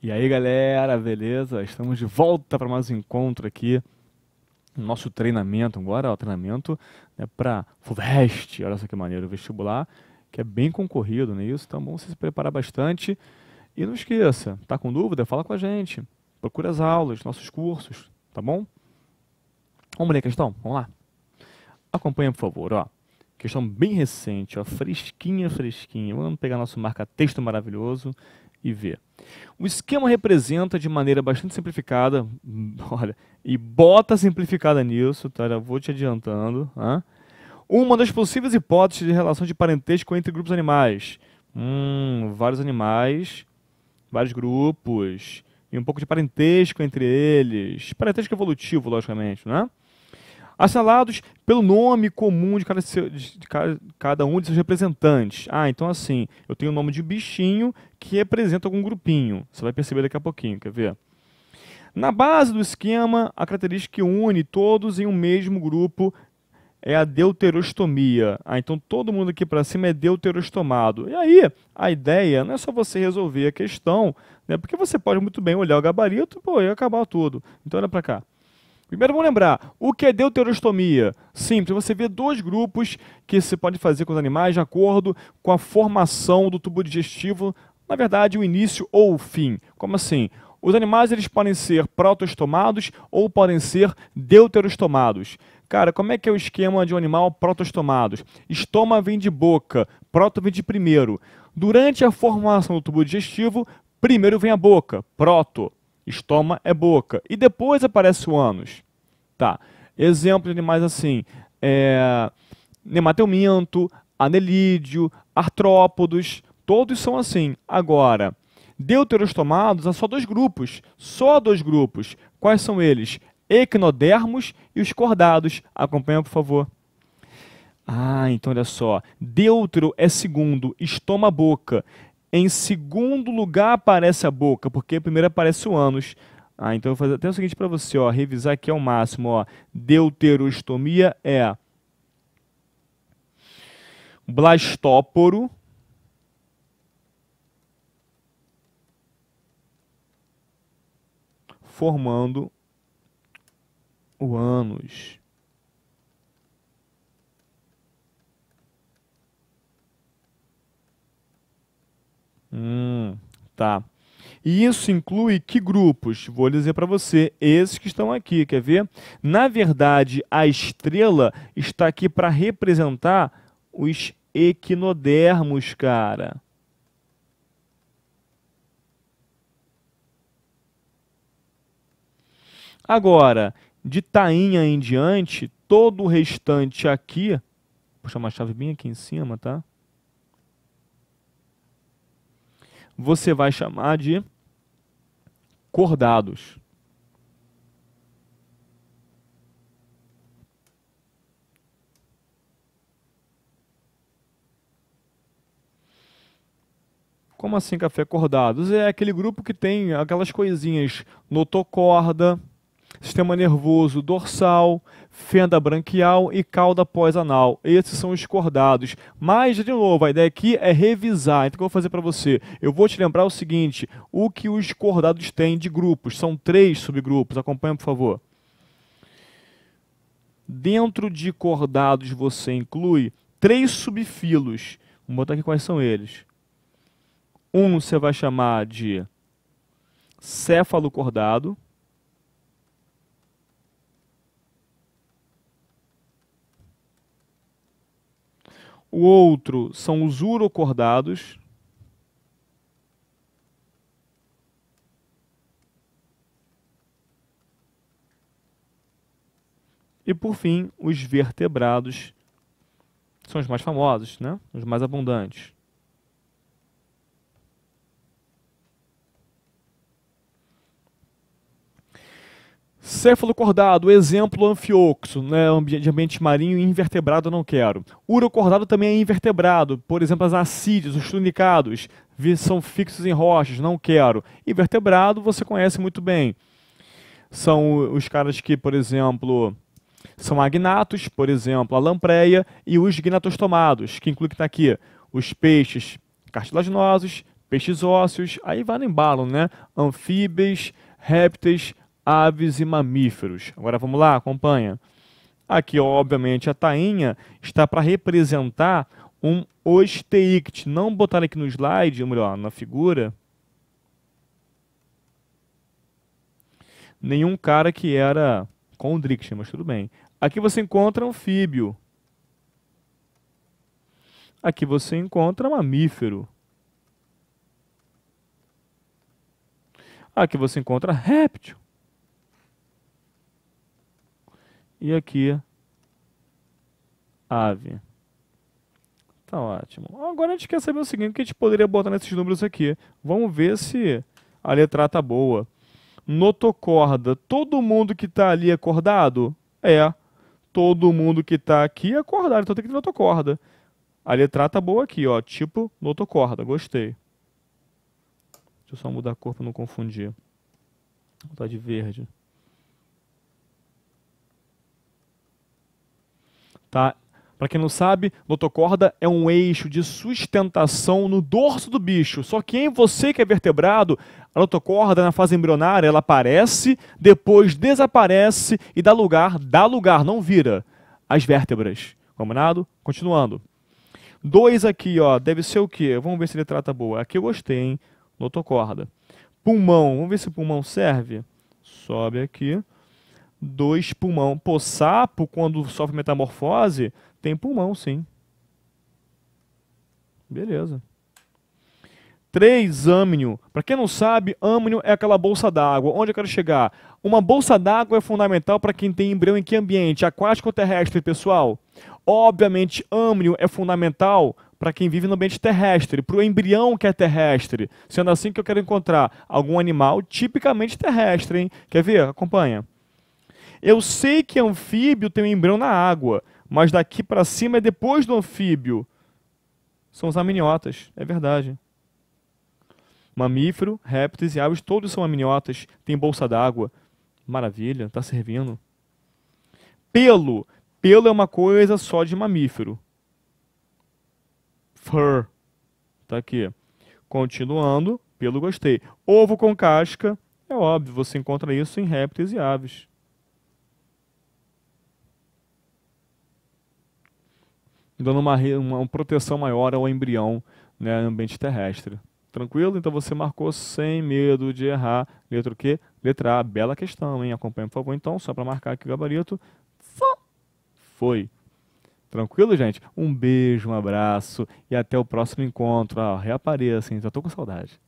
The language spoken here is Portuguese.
E aí galera, beleza? Estamos de volta para mais um encontro aqui. Nosso treinamento agora, o treinamento né, para FUVEST, olha só que maneiro, o vestibular, que é bem concorrido, não é isso? Então é bom você se preparar bastante. E não esqueça, tá com dúvida? Fala com a gente. Procura as aulas, nossos cursos, tá bom? Vamos ler a questão? Vamos lá. Acompanha, por favor, ó. Questão bem recente, ó, fresquinha, fresquinha. Vamos pegar nosso marca-texto maravilhoso e ver. O esquema representa de maneira bastante simplificada, olha, e bota simplificada nisso, tá? Já vou te adiantando. Né? Uma das possíveis hipóteses de relação de parentesco entre grupos animais. Hum, vários animais, vários grupos, e um pouco de parentesco entre eles. Parentesco evolutivo, logicamente, né? assinalados pelo nome comum de cada, de cada, um de seus representantes. Ah, então assim, eu tenho o nome de bichinho que representa algum grupinho. Você vai perceber daqui a pouquinho, quer ver? Na base do esquema, a característica que une todos em um mesmo grupo é a deuterostomia. Ah, então todo mundo aqui para cima é deuterostomado. E aí, a ideia não é só você resolver a questão, né? porque você pode muito bem olhar o gabarito pô, e acabar tudo. Então olha para cá. Primeiro vamos lembrar, o que é deuterostomia? Simples, você vê dois grupos que se pode fazer com os animais de acordo com a formação do tubo digestivo, na verdade o início ou o fim. Como assim? Os animais eles podem ser protostomados ou podem ser deuterostomados. Cara, como é que é o esquema de um animal protostomados? Estoma vem de boca, proto vem de primeiro. Durante a formação do tubo digestivo, primeiro vem a boca, proto. Estoma é boca. E depois aparece o ânus. Tá. Exemplos de animais assim: é, nemateuminto, anelídeo, artrópodos, todos são assim. Agora, deuterostomados há é só dois grupos. Só dois grupos. Quais são eles? Equinodermos e os cordados. Acompanha, por favor. Ah, então olha só. Deutero é segundo, estoma boca. Em segundo lugar aparece a boca, porque primeiro aparece o ânus. Ah, então eu vou fazer até o seguinte para você, ó, revisar aqui ao máximo, ó. Deuterostomia é blastóporo formando o ânus. tá? E isso inclui que grupos? Vou dizer para você, esses que estão aqui, quer ver? Na verdade, a estrela está aqui para representar os equinodermos, cara. Agora, de tainha em diante, todo o restante aqui... Vou puxar uma chave bem aqui em cima, tá? você vai chamar de cordados. Como assim café cordados? É aquele grupo que tem aquelas coisinhas notocorda, sistema nervoso dorsal, fenda branquial e cauda pós-anal. Esses são os cordados. Mas, de novo, a ideia aqui é revisar. Então, o que eu vou fazer para você? Eu vou te lembrar o seguinte, o que os cordados têm de grupos. São três subgrupos. Acompanha, por favor. Dentro de cordados, você inclui três subfilos. Vou botar aqui quais são eles. Um você vai chamar de céfalo cordado O outro são os urocordados. E por fim, os vertebrados são os mais famosos, né? os mais abundantes. cordado, exemplo anfioxo, né, de ambiente marinho, invertebrado não quero. Urocordado também é invertebrado, por exemplo, as acídeas, os tunicados, são fixos em rochas, não quero. Invertebrado você conhece muito bem. São os caras que, por exemplo, são agnatos, por exemplo, a lampreia, e os gnatostomados, que inclui que está aqui os peixes cartilaginosos, peixes ósseos, aí vai no embalo, né? Anfíbios, répteis, aves e mamíferos. Agora vamos lá, acompanha. Aqui, obviamente, a tainha está para representar um osteict. Não botar aqui no slide, melhor, na figura, nenhum cara que era condriction, mas tudo bem. Aqui você encontra anfíbio. Aqui você encontra mamífero. Aqui você encontra réptil. E aqui, ave. Tá ótimo. Agora a gente quer saber o seguinte, o que a gente poderia botar nesses números aqui. Vamos ver se a letra tá boa. Notocorda. Todo mundo que está ali acordado? É. Todo mundo que está aqui é acordado, então tem que ter notocorda. A letra tá boa aqui, ó, tipo notocorda, gostei. Deixa eu só mudar a cor para não confundir. Vou botar de verde. Tá? Para quem não sabe, notocorda é um eixo de sustentação no dorso do bicho. Só que em você que é vertebrado, a notocorda na fase embrionária, ela aparece, depois desaparece e dá lugar, dá lugar, não vira, as vértebras. Combinado? Continuando. Dois aqui, ó, deve ser o quê? Vamos ver se ele trata boa. Aqui eu gostei, hein? Notocorda. Pulmão, vamos ver se o pulmão serve. Sobe aqui dois pulmão. Pô, sapo, quando sofre metamorfose, tem pulmão, sim. Beleza. 3. Âmnio. Para quem não sabe, âmnio é aquela bolsa d'água. Onde eu quero chegar? Uma bolsa d'água é fundamental para quem tem embrião em que ambiente? Aquático ou terrestre, pessoal? Obviamente, âmnio é fundamental para quem vive no ambiente terrestre, para o embrião que é terrestre. Sendo assim que eu quero encontrar algum animal tipicamente terrestre, hein? Quer ver? Acompanha. Eu sei que anfíbio tem um embrião na água, mas daqui para cima é depois do anfíbio. São os amniotas, é verdade. Mamífero, répteis e aves, todos são amniotas, tem bolsa d'água. Maravilha, está servindo. Pelo. Pelo é uma coisa só de mamífero. Fur. Tá aqui. Continuando, pelo gostei. Ovo com casca, é óbvio, você encontra isso em répteis e aves. dando uma, uma, proteção maior ao embrião né, no ambiente terrestre. Tranquilo? Então você marcou sem medo de errar. Letra o quê? Letra A. Bela questão, hein? Acompanha, por favor. Então, só para marcar aqui o gabarito. Foi. Tranquilo, gente? Um beijo, um abraço e até o próximo encontro. Ah, reapareça, hein? Já tô com saudade.